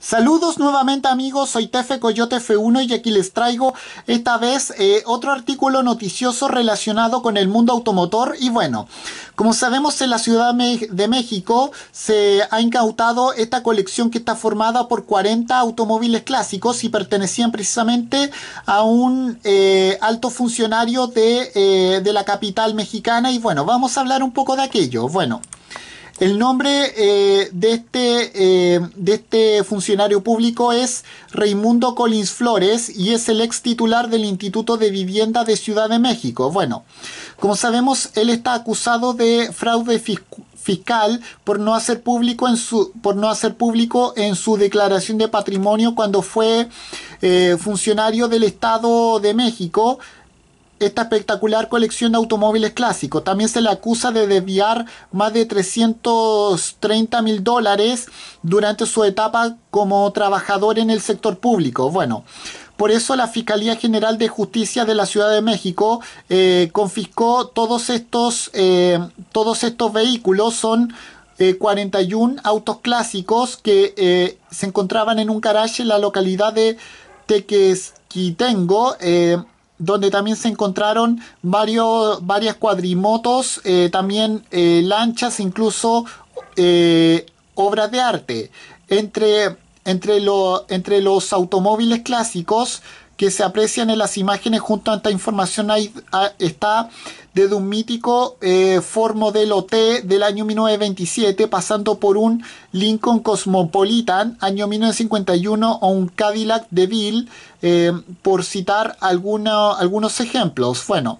Saludos nuevamente amigos, soy Tefe Coyote F1 y aquí les traigo esta vez eh, otro artículo noticioso relacionado con el mundo automotor y bueno, como sabemos en la Ciudad de México se ha incautado esta colección que está formada por 40 automóviles clásicos y pertenecían precisamente a un eh, alto funcionario de, eh, de la capital mexicana y bueno, vamos a hablar un poco de aquello, bueno... El nombre eh, de, este, eh, de este funcionario público es Raimundo Collins Flores y es el ex titular del Instituto de Vivienda de Ciudad de México. Bueno, como sabemos, él está acusado de fraude fiscal por no hacer público en su por no hacer público en su declaración de patrimonio cuando fue eh, funcionario del Estado de México esta espectacular colección de automóviles clásicos. También se le acusa de desviar más de 330 mil dólares durante su etapa como trabajador en el sector público. Bueno, por eso la Fiscalía General de Justicia de la Ciudad de México eh, confiscó todos estos, eh, todos estos vehículos. Son 41 eh, autos clásicos que se encontraban en un garage en la localidad de Tequesquitengo donde también se encontraron varios, varias cuadrimotos, eh, también eh, lanchas, incluso eh, obras de arte. Entre, entre, entre los automóviles clásicos que se aprecian en las imágenes junto a esta información ahí, está desde un mítico eh, Ford Modelo T del año 1927 pasando por un Lincoln Cosmopolitan año 1951 o un Cadillac DeVille Bill, eh, por citar algunos ejemplos. Bueno,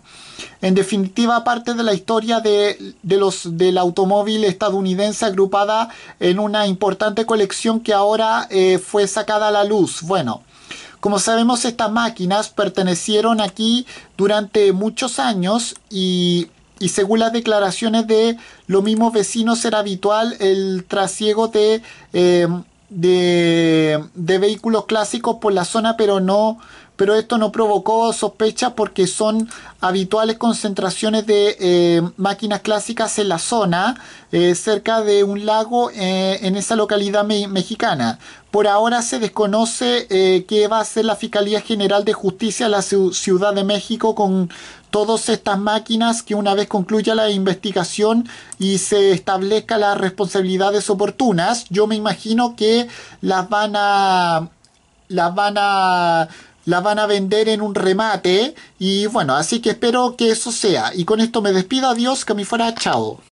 en definitiva parte de la historia de, los, del automóvil estadounidense agrupada en una importante colección que ahora eh, fue sacada a la luz. Bueno. Como sabemos, estas máquinas pertenecieron aquí durante muchos años y, según las declaraciones de los mismos vecinos era habitual el trasiego de, eh, de, de vehículos clásicos por la zona, pero no pero esto no provocó sospechas porque son habituales concentraciones de eh, máquinas clásicas en la zona, eh, cerca de un lago eh, en esa localidad mexicana. Por ahora se desconoce qué va a hacer la Fiscalía General de Justicia de la Ciudad de México con todas estas máquinas que una vez concluya la investigación y se establezca las responsabilidades oportunas, yo me imagino que las van a las van a la van a vender en un remate y bueno, así que espero que eso sea. Y con esto me despido, adiós, que me fuera, chao.